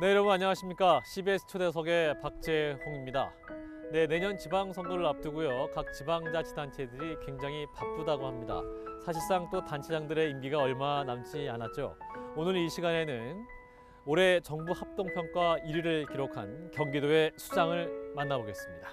네 여러분 안녕하십니까 CBS 초대석의 박재홍입니다 네 내년 지방선거를 앞두고요 각 지방자치단체들이 굉장히 바쁘다고 합니다 사실상 또 단체장들의 임기가 얼마 남지 않았죠 오늘 이 시간에는 올해 정부 합동평가 1위를 기록한 경기도의 수장을 만나보겠습니다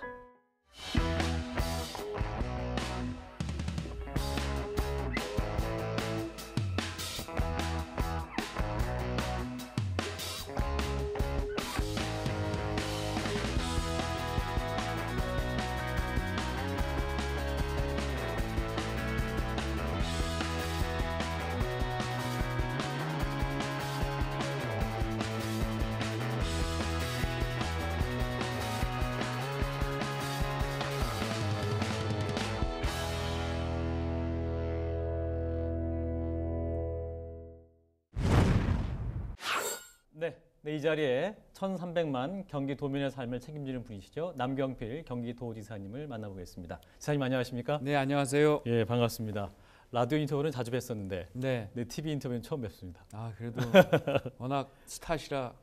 네, 네, 이 자리에 1,300만 경기도민의 삶을 책임지는 분이시죠. 남경필 경기도지사님을 만나보겠습니다. 지사님 안녕하십니까? 네, 안녕하세요. 예, 반갑습니다. 라디오 인터뷰는 자주 뵀었는데 네, 네 TV 인터뷰는 처음 뵙습니다. 아, 그래도 워낙 스타시라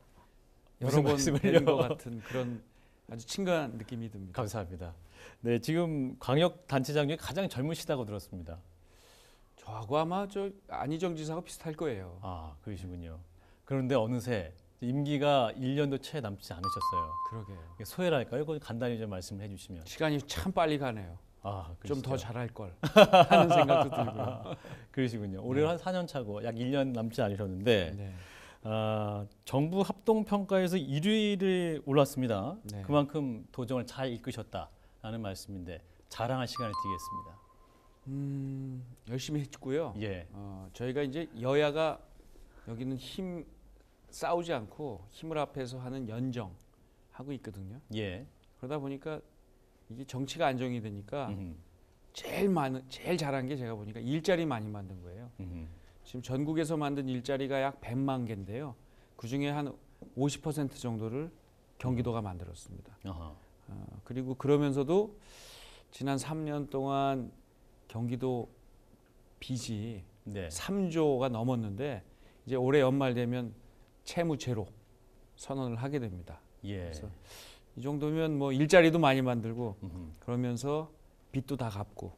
여러 번뵙것 같은 그런 아주 친근한 느낌이 듭니다. 감사합니다. 네, 지금 광역 단체장 중에 가장 젊으시다고 들었습니다. 저하고 아마 저 안희정 지사가 비슷할 거예요. 아, 그러시군요. 그런데 어느새 임기가 1년도 채 남지 않으셨어요. 그러게요. 소회랄까요? 그 간단히 좀 말씀해 주시면. 시간이 참 빨리 가네요. 아, 좀더 잘할 걸 하는 생각도 들고요. 그러시군요. 올해 한 4년 차고 약 1년 남지 않으셨는데 네. 아, 정부 합동 평가에서 1위를 올랐습니다. 네. 그만큼 도정을 잘 이끄셨다라는 말씀인데 자랑할 시간을 드리겠습니다. 음, 열심히 했고요. 예. 어, 저희가 이제 여야가 여기는 힘 싸우지 않고 힘을 앞에서 하는 연정 하고 있거든요. 예. 그러다 보니까 이게 정치가 안정이 되니까 음흠. 제일 많은 제일 잘한 게 제가 보니까 일자리 많이 만든 거예요. 음흠. 지금 전국에서 만든 일자리가 약 100만 개인데요. 그 중에 한 50% 정도를 경기도가 만들었습니다. 어, 그리고 그러면서도 지난 3년 동안 경기도 빚이 네. 3조가 넘었는데 이제 올해 연말 되면 채무제로 선언을 하게 됩니다. 예. 그래서 이 정도면 뭐 일자리도 많이 만들고 음흠. 그러면서 빚도 다 갚고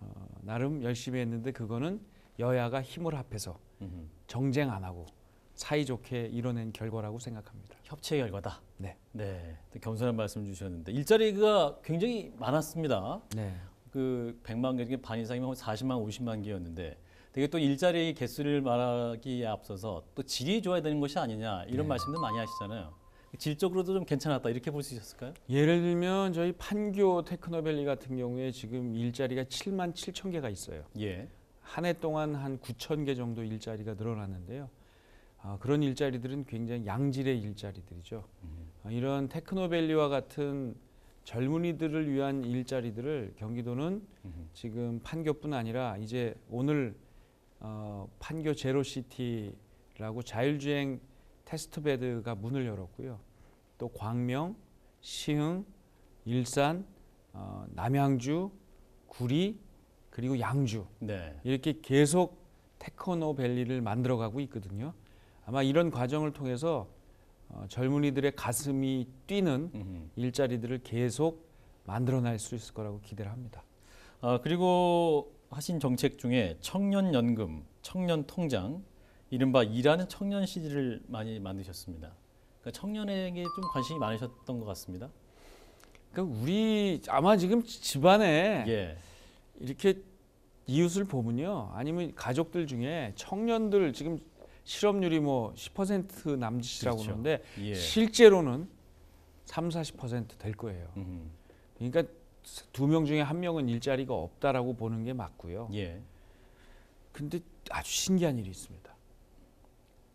어, 나름 열심히 했는데 그거는 여야가 힘을 합해서 음흠. 정쟁 안 하고 사이좋게 이뤄낸 결과라고 생각합니다. 협치 결과다. 네. 네. 겸손한 말씀 주셨는데 일자리가 굉장히 많았습니다. 네. 그 100만 개 중에 반 이상이면 40만 50만 개였는데 되게 또 일자리 개수를 말하기에 앞서서 또 질이 좋아야 되는 것이 아니냐 이런 네. 말씀도 많이 하시잖아요. 질적으로도 좀 괜찮았다 이렇게 볼 수 있었을까요? 예를 들면 저희 판교 테크노밸리 같은 경우에 지금 일자리가 7만 7천 개가 있어요. 예. 한 해 동안 한 9천 개 정도 일자리가 늘어났는데요. 아, 그런 일자리들은 굉장히 양질의 일자리들이죠. 음. 아, 이런 테크노밸리와 같은 젊은이들을 위한 일자리들을 경기도는 음. 지금 판교뿐 아니라 이제 오늘 어, 판교 제로시티라고 자율주행 테스트베드가 문을 열었고요. 또 광명, 시흥, 일산, 어, 남양주, 구리 그리고 양주 네. 이렇게 계속 테크노밸리를 만들어가고 있거든요. 아마 이런 과정을 통해서 어, 젊은이들의 가슴이 뛰는 음흠. 일자리들을 계속 만들어낼 수 있을 거라고 기대를 합니다. 어, 그리고 하신 정책 중에 청년연금, 청년통장, 이른바 일하는 청년 시지를 많이 만드셨습니다. 그러니까 청년에게 좀 관심이 많으셨던 것 같습니다. 그러니까 우리 아마 지금 집안에 예. 이렇게 이웃을 보면요, 아니면 가족들 중에 청년들 지금 실업률이 뭐 10% 남짓이라고 그렇죠. 하는데 예. 실제로는 3, 40%될 거예요. 음흠. 그러니까 두명 중에 한 명은 일자리가 없다라고 보는 게 맞고요. 예. 근데 아주 신기한 일이 있습니다.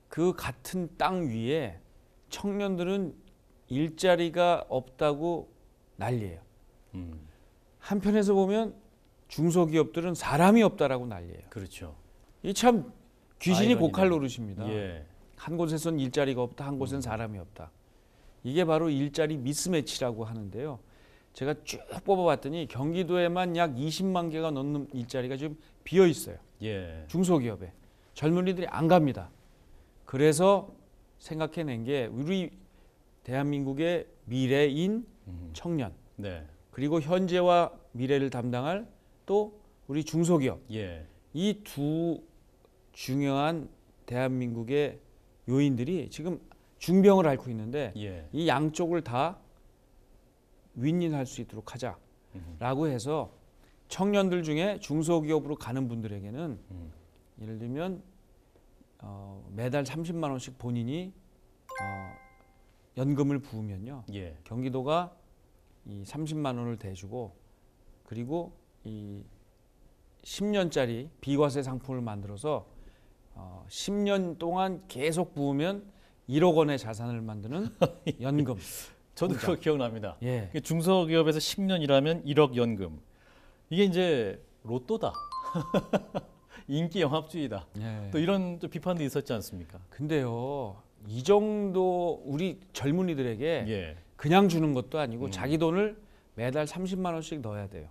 그 같은 땅 위에 청년들은 일자리가 없다고 난리예요. 음. 한편에서 보면 중소기업들은 사람이 없다라고 난리예요. 그렇죠. 이 참 귀신이 고칼 노릇입니다. 예. 한 곳에선 일자리가 없다, 한 곳엔 음. 사람이 없다. 이게 바로 일자리 미스매치라고 하는데요. 제가 쭉 뽑아봤더니 경기도에만 약 20만 개가 넘는 일자리가 지금 비어 있어요. 예. 중소기업에 젊은이들이 안 갑니다. 그래서 생각해낸 게 우리 대한민국의 미래인 음. 청년 네. 그리고 현재와 미래를 담당할 또 우리 중소기업 예. 이 두 중요한 대한민국의 요인들이 지금 중병을 앓고 있는데 예. 이 양쪽을 다 윈윈할 수 있도록 하자라고 해서 청년들 중에 중소기업으로 가는 분들에게는 음. 예를 들면 어, 매달 30만 원씩 본인이 어, 연금을 부으면요. 예. 경기도가 이 30만 원을 대주고 그리고 이 10년짜리 비과세 상품을 만들어서 어, 10년 동안 계속 부으면 1억 원의 자산을 만드는 연금. 저도 그거 기억납니다. 예. 중소기업에서 10년 일하면 1억 연금. 이게 이제 로또다. 인기 영합주의다. 예. 또 이런 또 비판도 있었지 않습니까? 근데요. 이 정도 우리 젊은이들에게 예. 그냥 주는 것도 아니고 음. 자기 돈을 매달 30만 원씩 넣어야 돼요.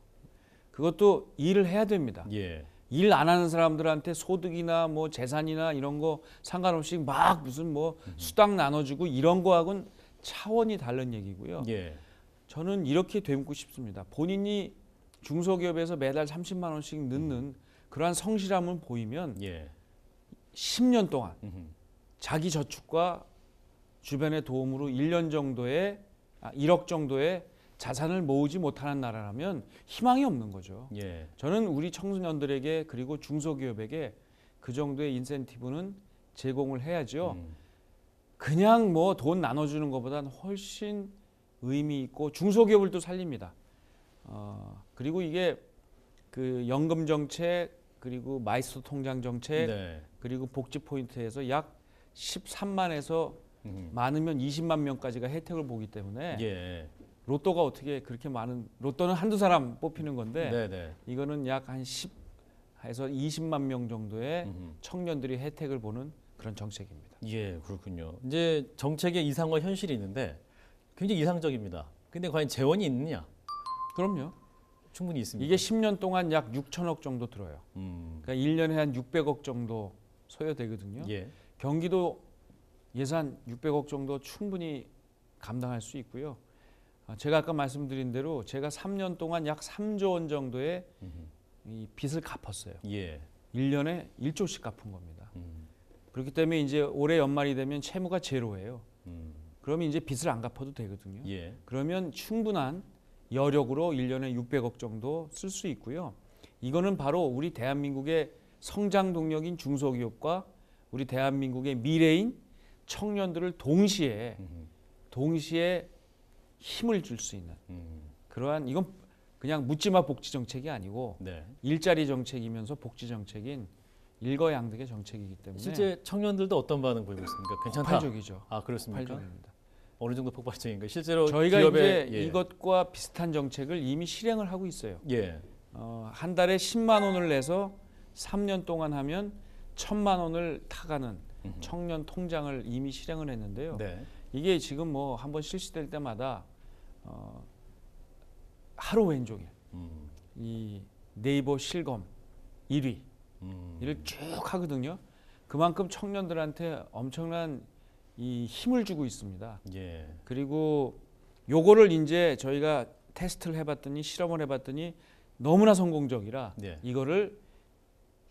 그것도 일을 해야 됩니다. 예. 일 안 하는 사람들한테 소득이나 뭐 재산이나 이런 거 상관없이 막 무슨 뭐 음. 수당 나눠주고 이런 거하고는 차원이 다른 얘기고요. 예. 저는 이렇게 되묻고 싶습니다. 본인이 중소기업에서 매달 30만 원씩 넣는 음. 그러한 성실함을 보이면 예. 10년 동안 음흠. 자기 저축과 주변의 도움으로 1년 정도의 아, 1억 정도의 자산을 모으지 못하는 나라라면 희망이 없는 거죠. 예. 저는 우리 청소년들에게 그리고 중소기업에게 그 정도의 인센티브는 제공을 해야죠. 음. 그냥 뭐 돈 나눠주는 것보다는 훨씬 의미 있고 중소기업을 또 살립니다. 어, 그리고 이게 그 연금 정책 그리고 마이스터 통장 정책 네. 그리고 복지 포인트에서 약 13만에서 음. 많으면 20만 명까지가 혜택을 보기 때문에 예. 로또가 어떻게 그렇게 많은 로또는 한두 사람 뽑히는 건데 네네. 네. 이거는 약 한 10에서 20만 명 정도의 음 청년들이 혜택을 보는 그런 정책입니다. 예, 그렇군요. 이제 정책의 이상과 현실이 있는데 굉장히 이상적입니다. 근데 과연 재원이 있느냐? 그럼요. 충분히 있습니다. 이게 10년 동안 약 6천억 정도 들어요. 음. 그러니까 1년에 한 600억 정도 소요되거든요. 예. 경기도 예산 600억 정도 충분히 감당할 수 있고요. 아, 제가 아까 말씀드린 대로 제가 3년 동안 약 3조 원 정도의 이 빚을 갚았어요. 예. 1년에 1조씩 갚은 겁니다. 음. 그렇기 때문에 이제 올해 연말이 되면 채무가 제로예요. 음. 그러면 이제 빚을 안 갚아도 되거든요. 예. 그러면 충분한 여력으로 1년에 600억 정도 쓸 수 있고요. 이거는 바로 우리 대한민국의 성장 동력인 중소기업과 우리 대한민국의 미래인 청년들을 동시에 동시에 힘을 줄 수 있는 음. 그러한 이건 그냥 묻지마 복지 정책이 아니고 네. 일자리 정책이면서 복지 정책인 일거양득의 정책이기 때문에 실제 청년들도 어떤 반응 보이고 있습니까? 괜찮다. 폭발적이죠. 아 그렇습니까? 폭발적입니다. 어느 정도 폭발적인가 실제로 저희가 기업의, 이제 예. 이것과 비슷한 정책을 이미 실행을 하고 있어요. 예. 어, 한 달에 10만 원을 내서 3년 동안 하면 1천만 원을 타가는 청년 통장을 이미 실행을 했는데요. 네. 이게 지금 뭐 한번 실시될 때마다 어, 하루 왼종일 음. 이 네이버 실검 1위 음. 일을 쭉 하거든요. 그만큼 청년들한테 엄청난 이 힘을 주고 있습니다. 예. 그리고 요거를 이제 저희가 테스트를 해봤더니 실험을 해봤더니 너무나 성공적이라 예. 이거를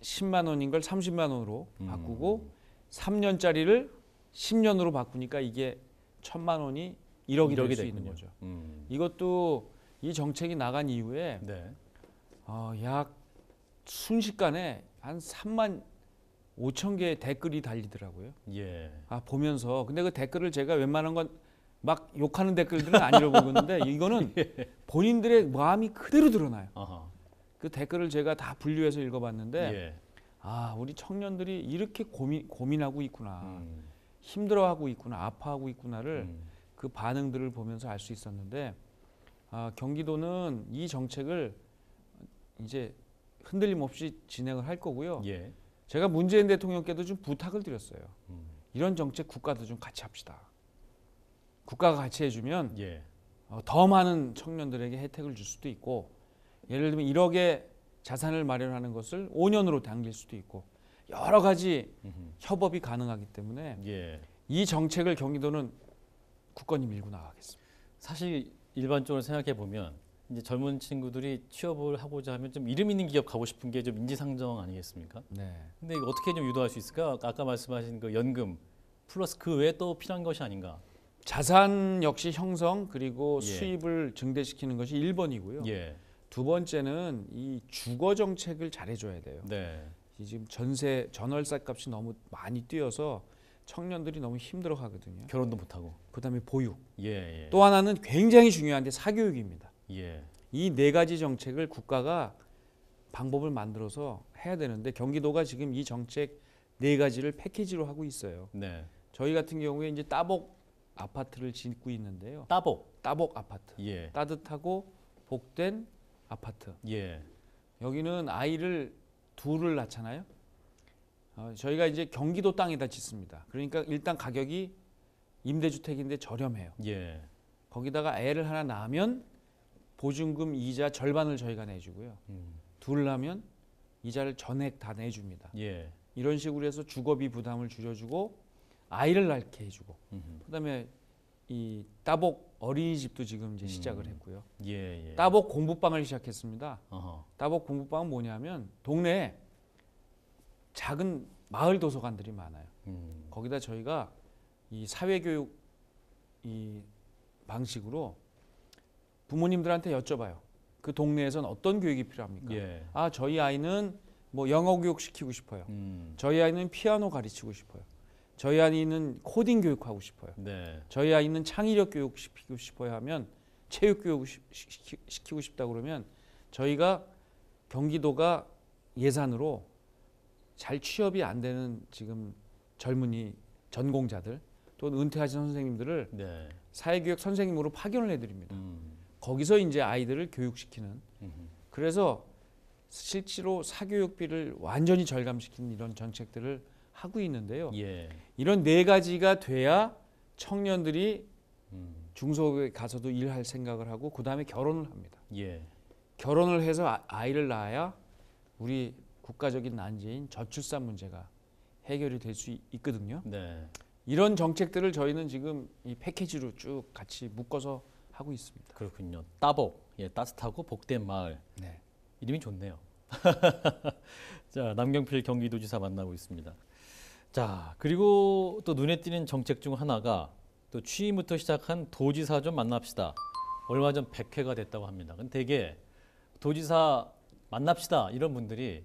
10만 원인 걸 30만 원으로 음. 바꾸고 3년짜리를 10년으로 바꾸니까 이게 1 천만 원이 1억이, 1억이 될 수 있는 거죠. 음. 이것도 이 정책이 나간 이후에 네. 어, 약 순식간에 한 3만 5천 개의 댓글이 달리더라고요. 예. 아 보면서 근데 그 댓글을 제가 웬만한 건 막 욕하는 댓글들은 안 읽어보는데 이거는 예. 본인들의 마음이 그대로 드러나요. 아하. 그 댓글을 제가 다 분류해서 읽어봤는데 예. 아 우리 청년들이 이렇게 고민 고민하고 있구나, 음. 힘들어하고 있구나, 아파하고 있구나를 음. 그 반응들을 보면서 알 수 있었는데 아, 경기도는 이 정책을 이제 흔들림 없이 진행을 할 거고요. 예. 제가 문재인 대통령께도 좀 부탁을 드렸어요. 음. 이런 정책 국가도 좀 같이 합시다. 국가가 같이 해주면 예. 어, 더 많은 청년들에게 혜택을 줄 수도 있고 예를 들면 1억의 자산을 마련하는 것을 5년으로 당길 수도 있고 여러 가지 음흠. 협업이 가능하기 때문에 예. 이 정책을 경기도는 국권이 밀고 나가겠습니다. 사실 일반적으로 생각해 보면 이제 젊은 친구들이 취업을 하고자 하면 좀 이름 있는 기업 가고 싶은 게 좀 인지상정 아니겠습니까? 네. 근데 어떻게 좀 유도할 수 있을까? 아까 말씀하신 그 연금 플러스 그 외에 또 필요한 것이 아닌가? 자산 역시 형성 그리고 예. 수입을 증대시키는 것이 1번이고요. 예. 두 번째는 이 주거 정책을 잘해 줘야 돼요. 네. 지금 전세 전월세 값이 너무 많이 뛰어서 청년들이 너무 힘들어 하거든요. 결혼도 못 하고. 그다음에 보육. 예, 예. 또 하나는 굉장히 중요한데 사교육입니다. 예. 이네 가지 정책을 국가가 방법을 만들어서 해야 되는데 경기도가 지금 이 정책 네 가지를 패키지로 하고 있어요. 네. 저희 같은 경우에 이제 따복 아파트를 짓고 있는데요. 따복. 따복 아파트. 예. 따뜻하고 복된 아파트. 예. 여기는 아이를 둘을 낳잖아요. 어, 저희가 이제 경기도 땅에다 짓습니다. 그러니까 일단 가격이 임대주택인데 저렴해요. 예. 거기다가 애를 하나 낳으면 보증금 이자 절반을 저희가 내주고요. 음. 둘 하면 이자를 전액 다 내줍니다. 예. 이런 식으로 해서 주거비 부담을 줄여주고 아이를 낳게 해주고 음흠. 그다음에 이 따복 어린이집도 지금 이제 음. 시작을 했고요. 예, 예. 따복 공부방을 시작했습니다. 어허. 따복 공부방은 뭐냐면 동네에 작은 마을 도서관들이 많아요. 음. 거기다 저희가 이 사회교육 이 방식으로 부모님들한테 여쭤봐요. 그 동네에선 어떤 교육이 필요합니까? 예. 아 저희 아이는 뭐 영어 교육 시키고 싶어요. 음. 저희 아이는 피아노 가르치고 싶어요. 저희 아이는 코딩 교육하고 싶어요. 네. 저희 아이는 창의력 교육 시키고 싶어요 하면 체육 교육 시키고 싶다 그러면 저희가 경기도가 예산으로 잘 취업이 안 되는 지금 젊은이 전공자들 또는 은퇴하신 선생님들을 네. 사회교육 선생님으로 파견을 해드립니다. 음. 거기서 이제 아이들을 교육시키는 그래서 실제로 사교육비를 완전히 절감시키는 이런 정책들을 하고 있는데요. 예. 이런 네 가지가 돼야 청년들이 음. 중소에 가서도 일할 생각을 하고 그 다음에 결혼을 합니다. 예. 결혼을 해서 아, 아이를 낳아야 우리 국가적인 난제인 저출산 문제가 해결이 될 수 있거든요. 네. 이런 정책들을 저희는 지금 이 패키지로 쭉 같이 묶어서 하고 있습니다. 그렇군요. 따복, 예, 따뜻하고 복된 마을. 네. 이름이 좋네요. 자, 남경필 경기도지사 만나고 있습니다. 자, 그리고 또 눈에 띄는 정책 중 하나가 또 취임부터 시작한 도지사 좀 만납시다. 얼마 전 100회가 됐다고 합니다. 근데 되게 도지사 만납시다 이런 분들이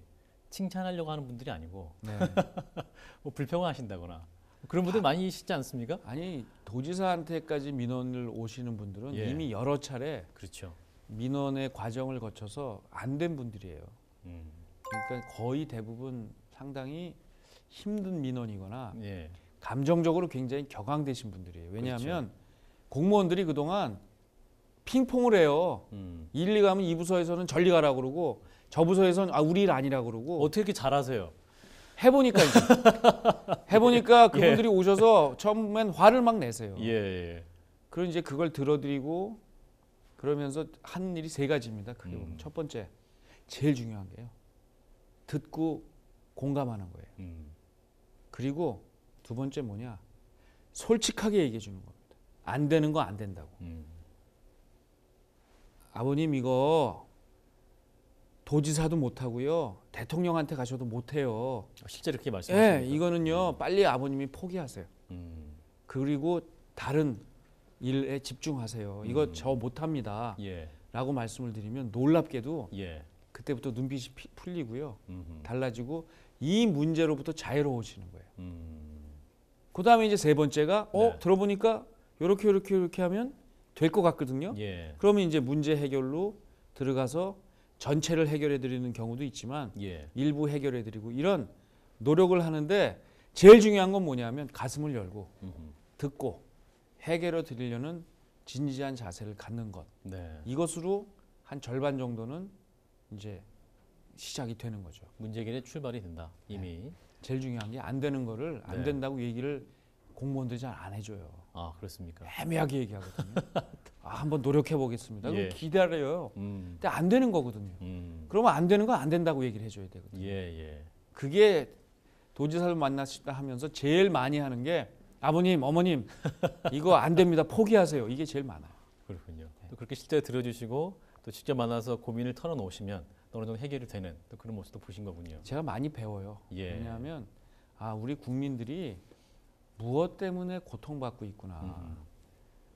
칭찬하려고 하는 분들이 아니고 네. 뭐 불평하신다거나 그런 분들 다, 많이 있지 않습니까? 아니 도지사한테까지 민원을 오시는 분들은 예. 이미 여러 차례 그렇죠. 민원의 과정을 거쳐서 안 된 분들이에요. 음. 그러니까 거의 대부분 상당히 힘든 민원이거나 예. 감정적으로 굉장히 격앙되신 분들이에요. 왜냐하면 그렇죠. 공무원들이 그동안 핑퐁을 해요. 음. 1, 2 가면 이 부서에서는 전리 가라고 그러고 저 부서에서는 아 우리 일 아니라고 그러고 어떻게 이렇게 잘하세요? 해보니까 이제 해보니까 예. 그분들이 오셔서 처음엔 화를 막 내세요. 예, 예. 그런 이제 그걸 들어드리고 그러면서 한 일이 세 가지입니다. 그게 음. 첫 번째 제일 중요한 게요. 듣고 공감하는 거예요. 음. 그리고 두 번째 뭐냐 솔직하게 얘기해 주는 겁니다. 안 되는 거 안 된다고. 음. 아버님 이거 도지사도 못 하고요. 대통령한테 가셔도 못 해요. 실제로 그렇게 예, 말씀하십니까? 예, 이거는요. 음. 빨리 아버님이 포기하세요. 음. 그리고 다른 일에 집중하세요. 이거 음. 저 못합니다. 예. 라고 말씀을 드리면 놀랍게도 예. 그때부터 눈빛이 피, 풀리고요. 음흠. 달라지고 이 문제로부터 자유로워지는 거예요. 음. 그 다음에 이제 세 번째가 어, 네. 들어보니까 요렇게 요렇게 요렇게 하면 될 것 같거든요. 예. 그러면 이제 문제 해결로 들어가서 전체를 해결해 드리는 경우도 있지만 예. 일부 해결해 드리고 이런 노력을 하는데 제일 중요한 건 뭐냐면 가슴을 열고 음흠. 듣고 해결해 드리려는 진지한 자세를 갖는 것. 네. 이것으로 한 절반 정도는 이제 시작이 되는 거죠. 문제결의 해 출발이 된다. 이미 네. 제일 중요한 게 안 되는 거를 안 네. 된다고 얘기를 공무원들이 잘 안 해줘요. 아 그렇습니까? 애매하게 얘기하거든요. 아 한번 노력해 보겠습니다. 예. 기다려요. 음. 근데 안 되는 거거든요. 음. 그러면 안 되는 건 안 된다고 얘기를 해줘야 되거든요. 예, 예. 그게 도지사를 만났다 하면서 제일 많이 하는 게 아버님, 어머님 이거 안 됩니다. 포기하세요. 이게 제일 많아요. 그렇군요. 네. 또 그렇게 실제 들어주시고 또 직접 만나서 고민을 털어놓으시면 어느 정도 해결이 되는 또 그런 모습도 보신 거군요. 제가 많이 배워요. 예. 왜냐하면 아 우리 국민들이 무엇 때문에 고통받고 있구나. 음.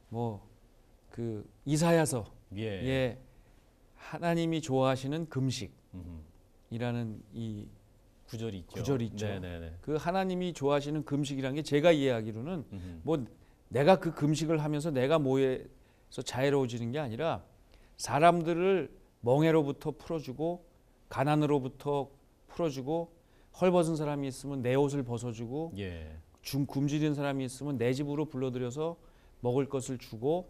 뭐그 이사야서 예. 예. 하나님이 좋아하시는 금식이라는 이 구절이 있죠. 구절이 있죠. 네네네. 그 하나님이 좋아하시는 금식이라는 게 제가 이해하기로는 음뭐 내가 그 금식을 하면서 내가 모여서 자애로워지는 게 아니라 사람들을 멍해로부터 풀어주고 가난으로부터 풀어주고 헐벗은 사람이 있으면 내 옷을 벗어주고 예. 중 굶주린 사람이 있으면 내 집으로 불러들여서 먹을 것을 주고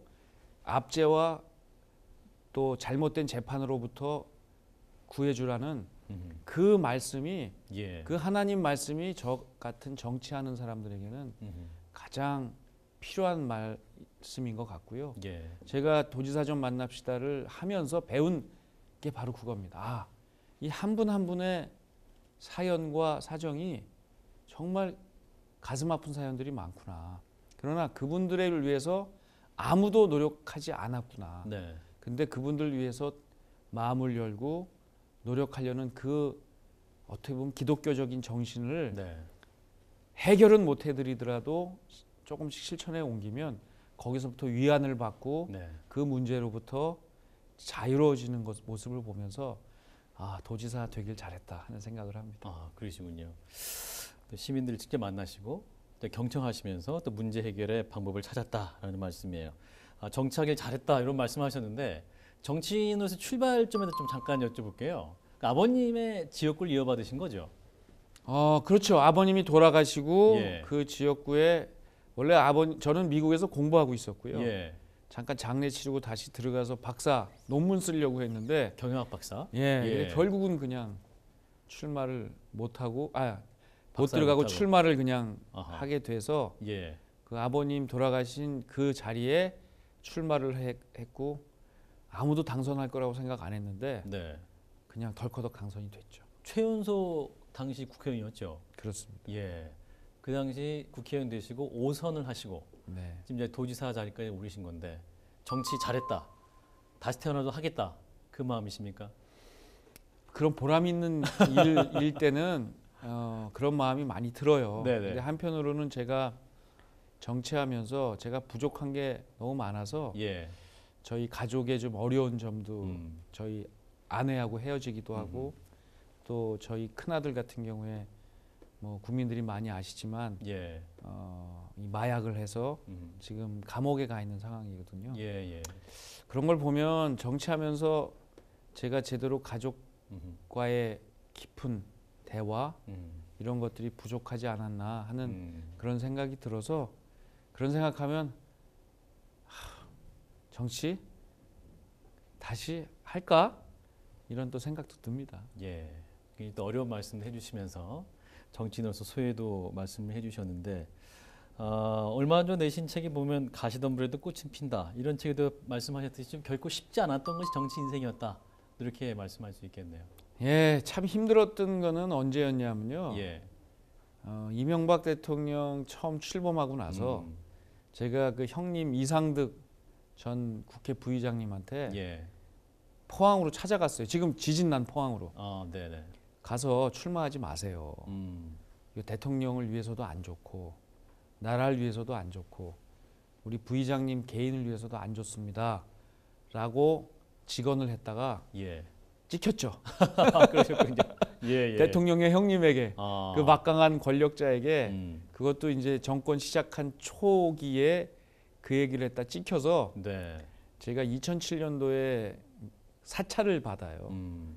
압제와 또 잘못된 재판으로부터 구해주라는 음. 그 말씀이 예. 그 하나님 말씀이 저 같은 정치하는 사람들에게는 음. 가장 필요한 말씀인 것 같고요. 예. 제가 도지사 좀 만납시다를 하면서 배운 게 바로 그겁니다. 아, 이한 분한 한 분의 사연과 사정이 정말 가슴 아픈 사연들이 많구나. 그러나 그분들을 위해서 아무도 노력하지 않았구나. 네. 근데 그분들 위해서 마음을 열고 노력하려는 그 어떻게 보면 기독교적인 정신을 네. 해결은 못 해드리더라도 조금씩 실천에 옮기면 거기서부터 위안을 받고 네. 그 문제로부터 자유로워지는 것, 모습을 보면서 아 도지사 되길 잘했다 하는 생각을 합니다. 아 그러시군요. 시민들 을 직접 만나시고 또 경청하시면서 또 문제 해결의 방법을 찾았다라는 말씀이에요. 아, 정착을 잘했다 이런 말씀하셨는데 정치인으로서 출발점에서 좀 잠깐 여쭤볼게요. 그러니까 아버님의 지역구를 이어받으신 거죠? 어, 그렇죠. 아버님이 돌아가시고 예. 그 지역구에 원래 아버님 저는 미국에서 공부하고 있었고요. 예. 잠깐 장례 치르고 다시 들어가서 박사 논문 쓰려고 했는데 경영학 박사. 예. 예. 결국은 그냥 출마를 못 하고 아못 들어가고 못고 출마를 그냥 아하. 하게 돼서 예. 그 아버님 돌아가신 그 자리에 출마를 했, 했고 아무도 당선할 거라고 생각 안 했는데 네. 그냥 덜커덕 당선이 됐죠. 최연소 당시 국회의원이었죠. 그렇습니다. 예. 그 당시 국회의원 되시고 5선을 하시고 네. 지금 이제 도지사 자리까지 오르신 건데 정치 잘했다. 다시 태어나도 하겠다. 그 마음이십니까? 그런 보람 있는 일, 일 때는 어, 그런 마음이 많이 들어요. 네네. 네. 근데 한편으로는 제가 정치하면서 제가 부족한 게 너무 많아서 예. 저희 가족의 좀 어려운 점도 음. 저희 아내하고 헤어지기도 음. 하고 또 저희 큰아들 같은 경우에 뭐 국민들이 많이 아시지만 예. 어, 이 마약을 해서 음. 지금 감옥에 가 있는 상황이거든요. 예, 예. 그런 걸 보면 정치하면서 제가 제대로 가족과의 깊은 대화 음. 이런 것들이 부족하지 않았나 하는 음. 그런 생각이 들어서 그런 생각하면 하, 정치 다시 할까 이런 또 생각도 듭니다. 예, 그 또 어려운 말씀을 해주시면서 정치인으로서 소외도 말씀을 해주셨는데 어, 얼마 전 내신 책에 보면 가시덤불에도 꽃은 핀다 이런 책에도 말씀하셨듯이 좀 결코 쉽지 않았던 것이 정치 인생이었다 이렇게 말씀할 수 있겠네요. 예, 참 힘들었던 거는 언제였냐면요. 예. 어, 이명박 대통령 처음 출범하고 나서 음. 제가 그 형님 이상득 전 국회 부의장님한테 예. 포항으로 찾아갔어요. 지금 지진 난 포항으로. 어, 네네. 네. 가서 출마하지 마세요. 음. 대통령을 위해서도 안 좋고 나라를 위해서도 안 좋고 우리 부의장님 개인을 위해서도 안 좋습니다. 라고 직언을 했다가 예. 찍혔죠. 그러셨군요. 예, 예. 대통령의 형님에게 아. 그 막강한 권력자에게 음. 그것도 이제 정권 시작한 초기에 그 얘기를 했다 찍혀서 네. 제가 2007년도에 사찰을 받아요. 음.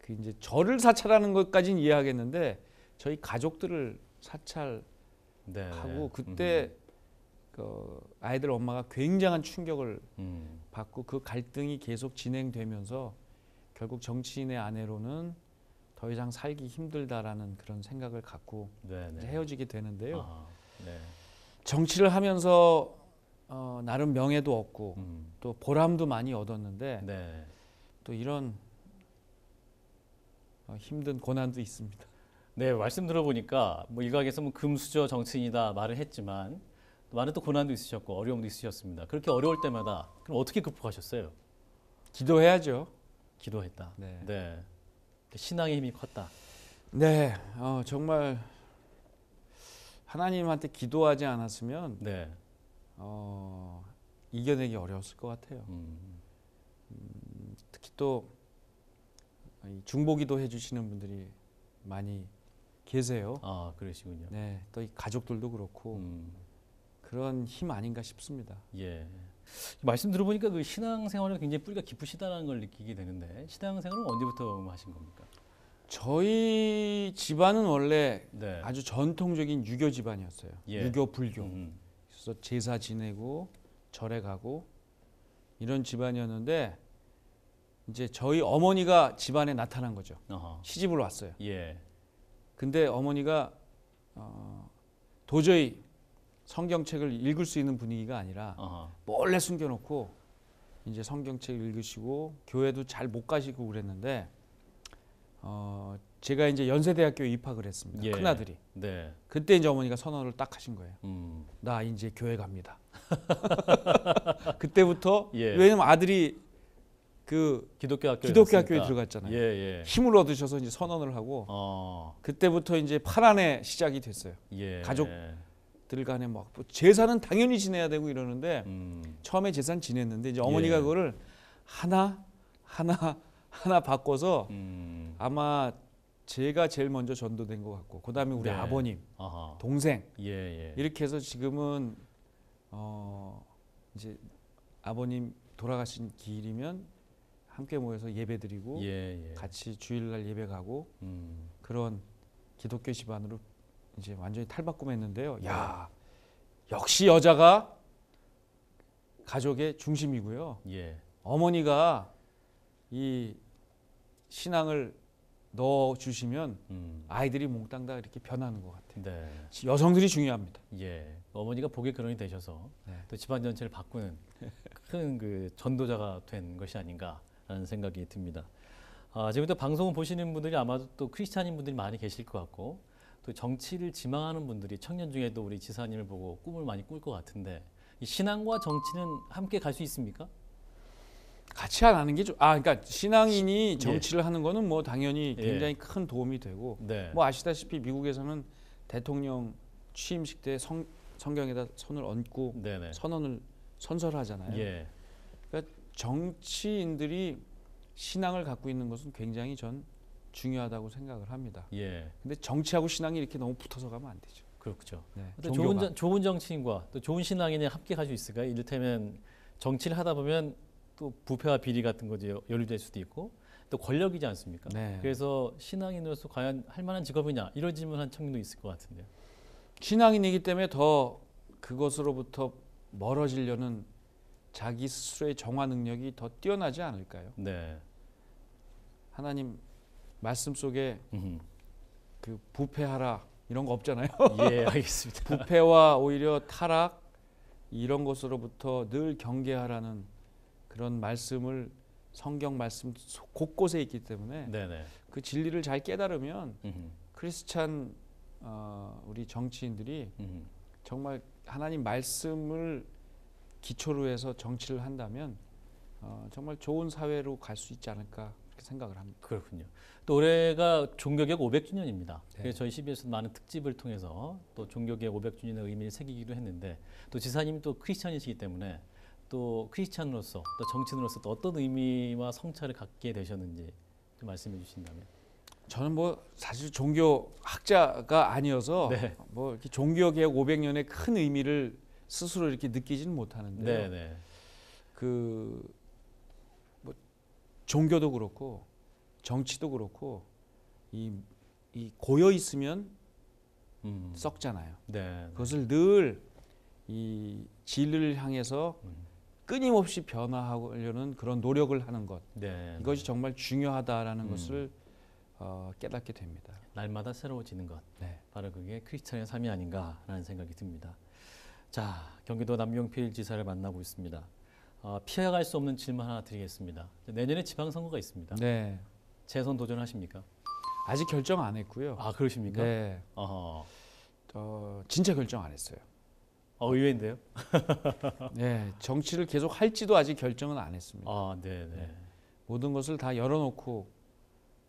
그 이제 저를 사찰하는 것까지는 이해하겠는데 저희 가족들을 사찰하고 네. 음. 그때 그 아이들 엄마가 굉장한 충격을 음. 받고 그 갈등이 계속 진행되면서 결국 정치인의 아내로는 더 이상 살기 힘들다라는 그런 생각을 갖고 네, 네. 헤어지게 되는데요. 아, 네. 정치를 하면서 어, 나름 명예도 얻고 음. 또 보람도 많이 얻었는데 네. 또 이런 어, 힘든 고난도 있습니다. 네 말씀 들어보니까 뭐 일각에서 뭐 금수저 정치인이다 말을 했지만 많은 또 고난도 있으셨고 어려움도 있으셨습니다. 그렇게 어려울 때마다 그럼 어떻게 극복하셨어요? 기도해야죠. 기도했다. 네. 네. 신앙의 힘이 컸다. 네, 어, 정말 하나님한테 기도하지 않았으면 네. 어, 이겨내기 어려웠을 것 같아요. 음. 음 특히 또 중보기도 해주시는 분들이 많이 계세요. 아 그러시군요. 네, 또 가족들도 그렇고 음. 그런 힘 아닌가 싶습니다. 예. 말씀 들어보니까 그 신앙생활에 굉장히 뿌리가 깊으시다는 걸 느끼게 되는데 신앙생활은 언제부터 하신 겁니까? 저희 집안은 원래 네. 아주 전통적인 유교 집안이었어요. 예. 유교 불교. 음. 음. 그래서 제사 지내고 절에 가고 이런 집안이었는데 이제 저희 어머니가 집안에 나타난 거죠. 어허. 시집을 왔어요. 예. 근데 어머니가 어, 도저히 성경책을 읽을 수 있는 분위기가 아니라 어허. 몰래 숨겨놓고 이제 성경책 읽으시고 교회도 잘 못 가시고 그랬는데 어 제가 이제 연세대학교 에 입학을 했습니다. 예. 큰 아들이. 네. 그때 이제 어머니가 선언을 딱 하신 거예요. 음. 나 이제 교회 갑니다. 그때부터 예. 왜냐면 아들이 그 기독교 학교 기독교 학교에 들어갔잖아요. 예, 예. 힘을 얻으셔서 이제 선언을 하고 어. 그때부터 이제 파란의 시작이 됐어요. 예. 가족 들 간에 막 제사는 당연히 지내야 되고 이러는데 음. 처음에 제사는 지냈는데 이제 어머니가 예. 그거를 하나 하나 하나 바꿔서 음. 아마 제가 제일 먼저 전도된 것 같고 그다음에 우리 네. 아버님 아하. 동생 예, 예. 이렇게 해서 지금은 어 이제 아버님 돌아가신 길이면 함께 모여서 예배드리고 예, 예. 같이 주일날 예배 가고 음. 그런 기독교 집안으로 이제 완전히 탈바꿈했는데요. 네. 야 역시 여자가 가족의 중심이고요. 예. 어머니가 이 신앙을 넣어 주시면 음. 아이들이 몽땅 다 이렇게 변하는 것 같아요. 네. 여성들이 중요합니다. 예. 어머니가 복의 근원이 되셔서 네. 또 집안 전체를 바꾸는 큰 그 전도자가 된 것이 아닌가라는 생각이 듭니다. 아, 지금부 방송을 보시는 분들이 아마도 또 크리스찬인 분들이 많이 계실 것 같고 또 그 정치를 지망하는 분들이 청년 중에도 우리 지사님을 보고 꿈을 많이 꿀 것 같은데 이 신앙과 정치는 함께 갈 수 있습니까? 같이 안 하는 게 좀 아 그러니까 신앙인이 예. 정치를 예. 하는 거는 뭐 당연히 예. 굉장히 예. 큰 도움이 되고 네. 뭐 아시다시피 미국에서는 대통령 취임식 때 성, 성경에다 손을 얹고 네네. 선언을 선설하잖아요. 예. 그러니까 정치인들이 신앙을 갖고 있는 것은 굉장히 전 중요하다고 생각을 합니다. 예. 근데 정치하고 신앙이 이렇게 너무 붙어서 가면 안 되죠. 그렇죠. 네, 좋은 정, 좋은 정치인과 또 좋은 신앙인이 합격할 수 있을까? 이를테면 정치를 하다 보면 또 부패와 비리 같은 거에 연루될 수도 있고 또 권력이지 않습니까? 네. 그래서 신앙인으로서 과연 할 만한 직업이냐 이런 질문한 청년도 있을 것 같은데요. 신앙인이기 때문에 더 그것으로부터 멀어지려는 자기 스스로의 정화 능력이 더 뛰어나지 않을까요? 네. 하나님 말씀 속에 그 부패하라 이런 거 없잖아요. 예, 알겠습니다. 부패와 오히려 타락 이런 것으로부터 늘 경계하라는 그런 말씀을 성경 말씀 곳곳에 있기 때문에 네네. 그 진리를 잘 깨달으면 음흠. 크리스찬 어, 우리 정치인들이 음흠. 정말 하나님 말씀을 기초로 해서 정치를 한다면 어, 정말 좋은 사회로 갈 수 있지 않을까 그렇게 생각을 합니다. 그렇군요. 또 올해가 종교개혁 500주년입니다. 네. 그래서 저희 CBS도 많은 특집을 통해서 또 종교개혁 500주년의 의미를 새기기도 했는데 또 지사님이 또 크리스천이시기 때문에 또 크리스천으로서 또 정치인으로서 또 어떤 의미와 성찰을 갖게 되셨는지 좀 말씀해 주신다면. 저는 뭐 사실 종교 학자가 아니어서 네. 뭐 이렇게 종교개혁 500년의 큰 의미를 스스로 이렇게 느끼지는 못하는데요. 네, 네. 그 종교도 그렇고 정치도 그렇고 이, 이 고여 있으면 음. 썩잖아요. 네, 그것을 늘 이 진리를 향해서 음. 끊임없이 변화하려는 그런 노력을 하는 것 네, 이것이 네. 정말 중요하다라는 음. 것을 어, 깨닫게 됩니다. 날마다 새로워지는 것, 네. 바로 그게 크리스천의 삶이 아닌가라는 생각이 듭니다. 자, 경기도 남경필 지사를 만나고 있습니다. 어, 피해갈 수 없는 질문 하나 드리겠습니다. 내년에 지방선거가 있습니다. 네. 재선 도전하십니까? 아직 결정 안 했고요. 아 그러십니까? 네. 어허. 어, 진짜 결정 안 했어요. 어, 의외인데요? 네, 정치를 계속 할지도 아직 결정은 안 했습니다. 아, 네네. 네. 네. 모든 것을 다 열어놓고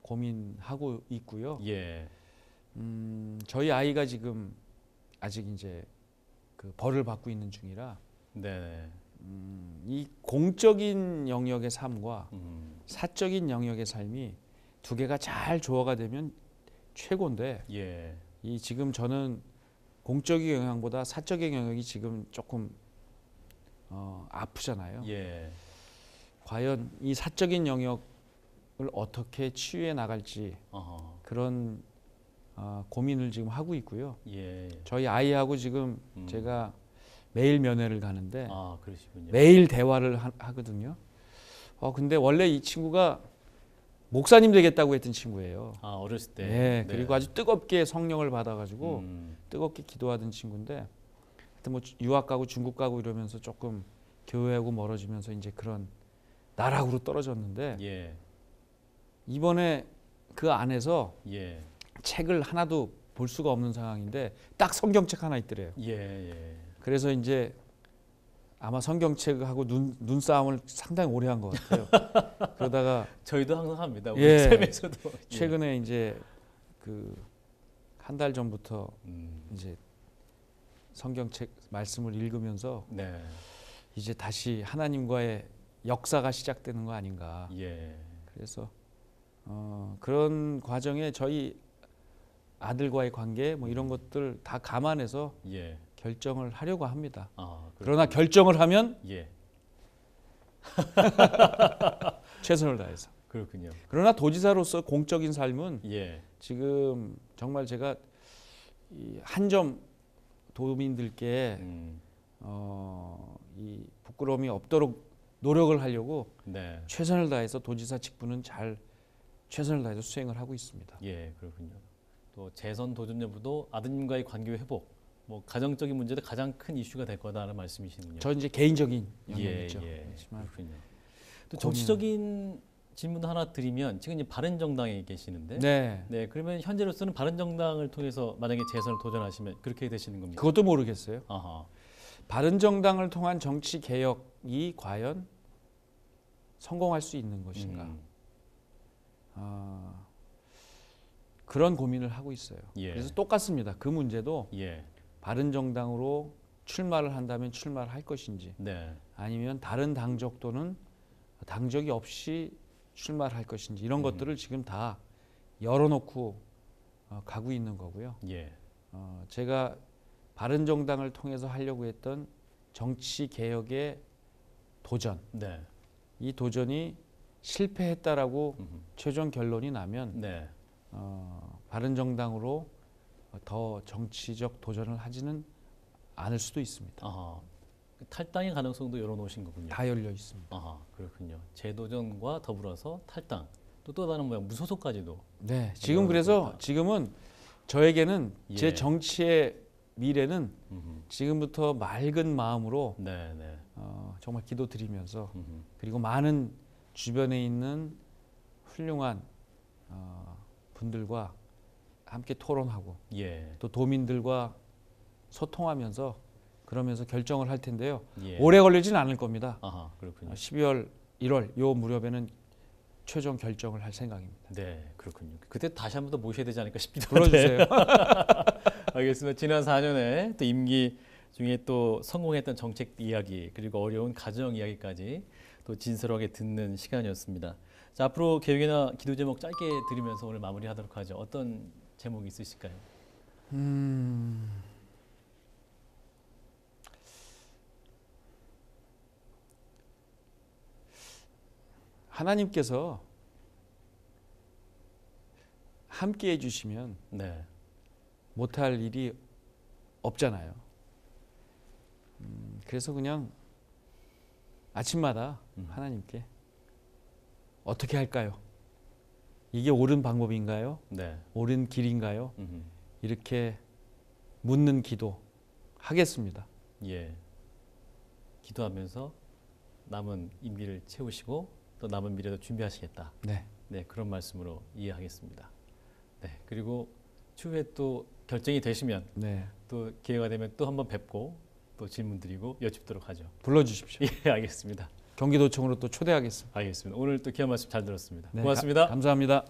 고민하고 있고요. 예. 음, 저희 아이가 지금 아직 이제 그 벌을 받고 있는 중이라. 네. 음, 이 공적인 영역의 삶과 음. 사적인 영역의 삶이 두 개가 잘 조화가 되면 최고인데 예. 이 지금 저는 공적인 영향보다 사적인 영역이 지금 조금 어, 아프잖아요. 예. 과연 이 사적인 영역을 어떻게 치유해 나갈지 어허. 그런 어, 고민을 지금 하고 있고요. 예. 저희 아이하고 지금 음. 제가 매일 면회를 가는데 아, 매일 대화를 하, 거든요 어, 근데 원래 이 친구가 목사님 되겠다고 했던 친구예요. 아, 어렸을 때. 네, 그리고 네. 아주 뜨겁게 성령을 받아가지고 음. 뜨겁게 기도하던 친구인데 하여튼 뭐 유학 가고 중국 가고 이러면서 조금 교회하고 멀어지면서 이제 그런 나락으로 떨어졌는데 예. 이번에 그 안에서 예. 책을 하나도 볼 수가 없는 상황인데 딱 성경책 하나 있더래요. 예, 예. 그래서 이제 아마 성경책하고 눈, 눈싸움을 상당히 오래 한 것 같아요. 그러다가 저희도 항상 합니다. 우리 예, 쌤에서도 예. 최근에 이제 그 한 달 전부터 음. 이제 성경책 말씀을 읽으면서 네. 이제 다시 하나님과의 역사가 시작되는 거 아닌가. 예. 그래서 어, 그런 과정에 저희 아들과의 관계 뭐 이런 음. 것들 다 감안해서 예. 결정을 하려고 합니다. 아, 그러나 결정을 하면 예. 최선을 다해서. 그렇군요. 그러나 도지사로서 공적인 삶은 예. 지금 정말 제가 한 점 도민들께 음. 어, 이 부끄러움이 없도록 노력을 하려고 네. 최선을 다해서 도지사 직분은 잘 최선을 다해서 수행을 하고 있습니다. 예, 그렇군요. 또 재선 도전 여부도 아드님과의 관계 회복 뭐 가정적인 문제도 가장 큰 이슈가 될 거다라는 말씀이시군요. 저 이제 개인적인 영역이죠. 예, 예. 그렇군요. 또 정치적인 질문 하나 드리면 지금 이제 바른정당에 계시는데 네. 네 그러면 현재로서는 바른정당을 통해서 만약에 재선을 도전하시면 그렇게 되시는 겁니까? 그것도 모르겠어요. 아하. 바른정당을 통한 정치 개혁이 과연 성공할 수 있는 것인가? 음. 아, 그런 고민을 하고 있어요. 예. 그래서 똑같습니다. 그 문제도 예. 바른정당으로 출마를 한다면 출마를 할 것인지 네. 아니면 다른 당적 또는 당적이 없이 출마를 할 것인지 이런 음. 것들을 지금 다 열어놓고 어, 가고 있는 거고요. 예. 어, 제가 바른정당을 통해서 하려고 했던 정치 개혁의 도전 네. 이 도전이 실패했다라고 음흠. 최종 결론이 나면 네. 어, 바른정당으로 더 정치적 도전을 하지는 않을 수도 있습니다. 아하. 그 탈당의 가능성도 열어놓으신 거군요. 다 열려 있습니다. 아 그렇군요. 재도전과 더불어서 탈당 또또 다른 뭐야 무소속까지도. 네, 지금 그래서 있다. 지금은 저에게는 예. 제 정치의 미래는 음흠. 지금부터 맑은 마음으로 네, 네. 어, 정말 기도드리면서 음흠. 그리고 많은 주변에 있는 훌륭한 어, 분들과 함께 토론하고 예. 또 도민들과 소통하면서 그러면서 결정을 할 텐데요. 예. 오래 걸리지는 않을 겁니다. 아하, 그렇군요. 12월, 어, 1월 요 무렵에는 최종 결정을 할 생각입니다. 네, 그렇군요. 그때 다시 한번 더 모셔야 되지 않을까 싶기도 불러주세요. 네. 알겠습니다. 지난 4년에 또 임기 중에 또 성공했던 정책 이야기 그리고 어려운 가정 이야기까지 또 진솔하게 듣는 시간이었습니다. 자, 앞으로 계획이나 기도 제목 짧게 들으면서 오늘 마무리하도록 하죠. 어떤 제목이 있으실까요? 음. 하나님께서 함께 해주시면 네. 못할 일이 없잖아요. 음, 그래서 그냥 아침마다 음. 하나님께 어떻게 할까요? 이게 옳은 방법인가요? 네. 옳은 길인가요? 음흠. 이렇게 묻는 기도 하겠습니다. 예. 기도하면서 남은 임기를 채우시고 또 남은 미래도 준비하시겠다. 네. 네, 그런 말씀으로 이해하겠습니다. 네. 그리고 추후에 또 결정이 되시면 네. 또 기회가 되면 또 한번 뵙고 또 질문 드리고 여쭙도록 하죠. 불러 주십시오. 예, 알겠습니다. 경기도청으로 또 초대하겠습니다. 알겠습니다. 오늘 또 귀한 말씀 잘 들었습니다. 네, 고맙습니다. 가, 감사합니다.